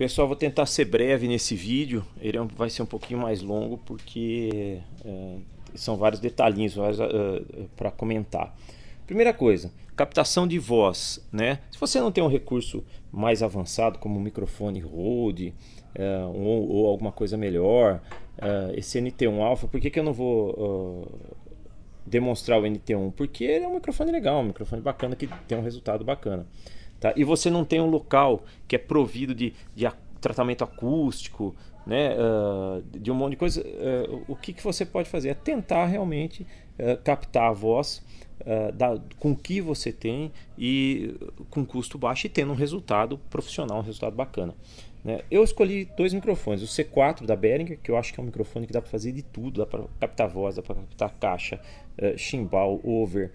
Pessoal, vou tentar ser breve nesse vídeo. Ele é vai ser um pouquinho mais longo porque é, são vários detalhinhos uh, é, é, para comentar. Primeira coisa, captação de voz, né? Se você não tem um recurso mais avançado como um microfone Rode uh, ou, ou, alguma coisa melhor, uh, esse NT1 Alpha, por que, que eu não vou demonstrar o NT1? Porque ele é um microfone legal, um microfone bacana que tem um resultado bacana. Tá? E você não tem um local que é provido de, de tratamento acústico, né, uh, de um monte de coisa, uh, o que, que você pode fazer? É tentar realmente uh, captar a voz da, com o que você tem e com custo baixo e tendo um resultado profissional, um resultado bacana. Né? Eu escolhi dois microfones, o C4 da Behringer, que eu acho que é um microfone que dá para fazer de tudo, dá para captar voz, dá para captar caixa, chimbal, over,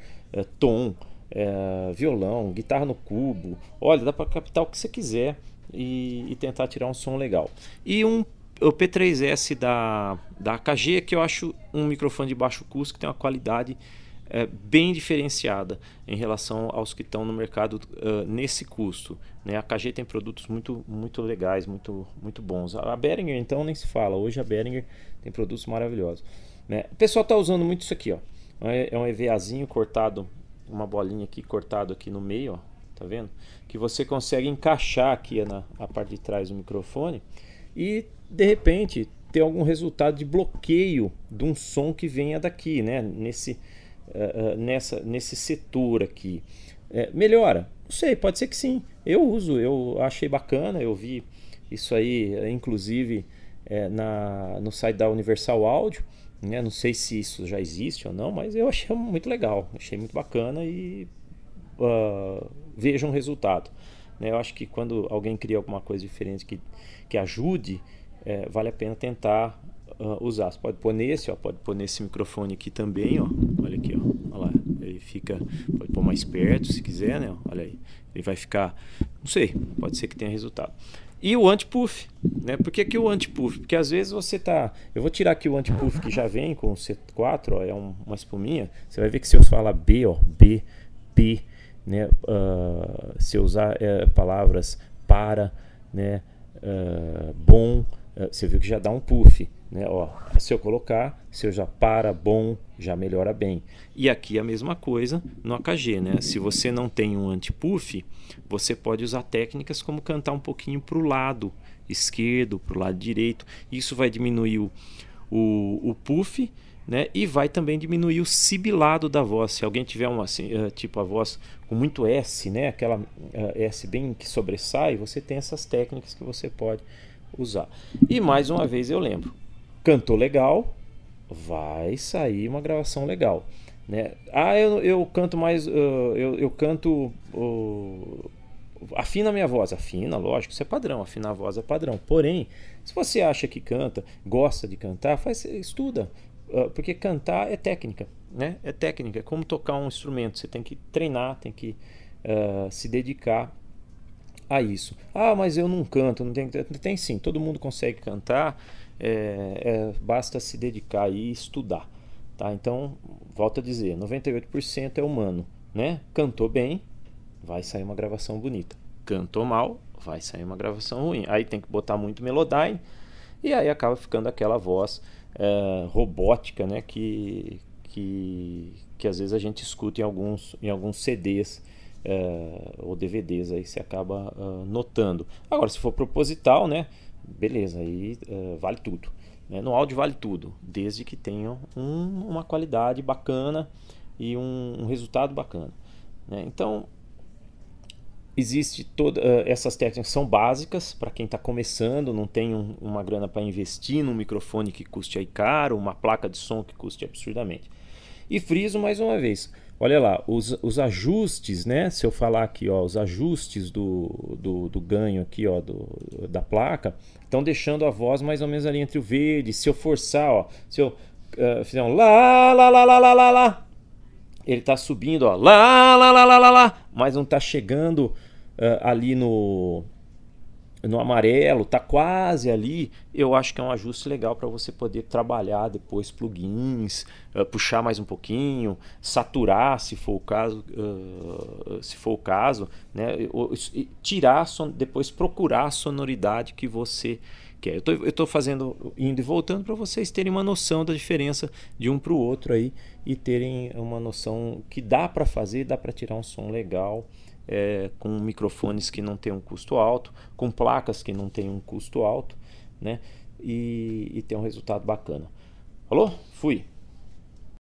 tom, é, violão, guitarra no cubo. Olha, dá para captar o que você quiser e, e, tentar tirar um som legal. E um o P3S da, da KG, que eu acho um microfone de baixo custo que tem uma qualidade é, bem diferenciada em relação aos que estão no mercado uh, nesse custo. Né? A KG tem produtos muito, muito legais, muito, muito bons. A Behringer, então, nem se fala. Hoje a Behringer tem produtos maravilhosos. Né? O pessoal está usando muito isso aqui. Ó. É, é um EVAzinho cortado uma bolinha aqui cortado aqui no meio, ó, tá vendo? Que você consegue encaixar aqui na a parte de trás do microfone e de repente ter algum resultado de bloqueio de um som que venha daqui, né? Nesse, uh, nessa, nesse setor aqui. É, melhora? Não sei, pode ser que sim. Eu uso, eu achei bacana, eu vi isso aí, inclusive, é, na, no site da Universal Áudio né? Não sei se isso já existe ou não, mas eu achei muito legal, achei muito bacana e uh, ah, vejam um o resultado. Né? Eu acho que quando alguém cria alguma coisa diferente que, que ajude, é, vale a pena tentar uh, usar. Você pode pôr nesse, ó, pode pôr nesse microfone aqui também, ó. olha aqui, ó. Olha lá. ele fica, pode pôr mais perto se quiser, né? olha aí, ele vai ficar, não sei, pode ser que tenha resultado. E o anti-puff, né? Por que, que o anti-puff? Porque às vezes você tá. Eu vou tirar aqui o anti-puff que já vem com o C4, ó, é um, uma espuminha. Você vai ver que se eu falar B, ó, B, P, né? Uh, se eu usar é, palavras para, né? Uh, bom, uh, você viu que já dá um puff. Né? Ó, se eu colocar, se eu já para bom, já melhora bem. E aqui a mesma coisa no AKG, né? Se você não tem um anti-puff, você pode usar técnicas como cantar um pouquinho para o lado esquerdo, para o lado direito. Isso vai diminuir o, o, o puff, né? E vai também diminuir o sibilado da voz. Se alguém tiver uma assim, eh, tipo a voz com muito S, né? Aquela eh, S bem que sobressai, você tem essas técnicas que você pode usar. E mais uma vez eu lembro, cantou legal, vai sair uma gravação legal. Né? Ah, eu, eu canto mais. Uh, eu, eu canto. Uh, afina minha voz. Afina, lógico, isso é padrão. Afinar a voz é padrão. Porém, se você acha que canta, gosta de cantar, faz, estuda. Uh, porque cantar é técnica. Né? É técnica, é como tocar um instrumento. Você tem que treinar, tem que uh, se dedicar a isso. Ah, mas eu não canto, não tem, tem sim, todo mundo consegue cantar, é, é, basta se dedicar e estudar. Tá? Então, volto a dizer, 98% é humano. Né? Cantou bem, vai sair uma gravação bonita. Cantou mal, vai sair uma gravação ruim. Aí tem que botar muito melodyne e aí acaba ficando aquela voz é, robótica né? que, que, que às vezes a gente escuta em alguns, em alguns CDs uh, ou DVDs, aí você acaba uh, notando. Agora, se for proposital, né? Beleza, aí uh, vale tudo. Né? No áudio vale tudo, desde que tenha um, uma qualidade bacana e um, um resultado bacana. Né? Então, existe todas eh, essas técnicas são básicas para quem está começando, não tem um, uma grana para investir num microfone que custe aí caro, uma placa de som que custe absurdamente. E friso mais uma vez, olha lá, os, os ajustes, né? Se eu falar aqui, ó, os ajustes do, do, do ganho aqui, ó, do, da placa, estão deixando a voz mais ou menos ali entre o verde. Se eu forçar, ó, se eu uh, fizer um lá, lá, lá, lá, lá, lá, lá, ele tá subindo, ó, lá, lá, lá, lá, lá, lá, mas não tá chegando uh, ali no no amarelo, está quase ali, eu acho que é um ajuste legal para você poder trabalhar depois plugins, uh, puxar mais um pouquinho, saturar se for o caso, uh, se for o caso, né? E tirar son... depois procurar a sonoridade que você quer. Eu estou fazendo indo e voltando para vocês terem uma noção da diferença de um para o outro aí e terem uma noção que dá para fazer, dá para tirar um som legal é, com microfones que não têm um custo alto, com placas que não têm um custo alto, né? E, e tem um resultado bacana. Falou? Fui!